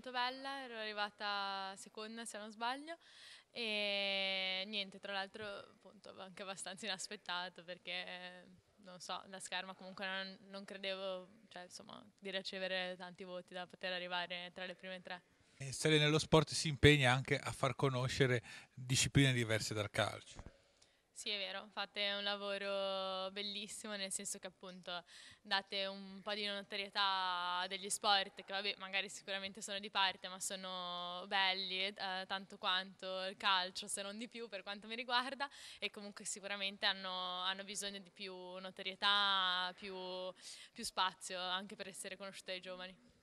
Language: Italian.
molto bella, ero arrivata seconda se non sbaglio e niente, tra l'altro appunto anche abbastanza inaspettato perché non so, la scherma comunque non, non credevo cioè, insomma, di ricevere tanti voti da poter arrivare tra le prime tre. E Essere nello sport si impegna anche a far conoscere discipline diverse dal calcio. Sì, è vero, fate un lavoro bellissimo, nel senso che appunto date un po' di notorietà degli sport, che vabbè, magari sicuramente sono di parte, ma sono belli eh, tanto quanto il calcio, se non di più per quanto mi riguarda, e comunque sicuramente hanno, hanno bisogno di più notorietà, più, più spazio anche per essere conosciute dai giovani.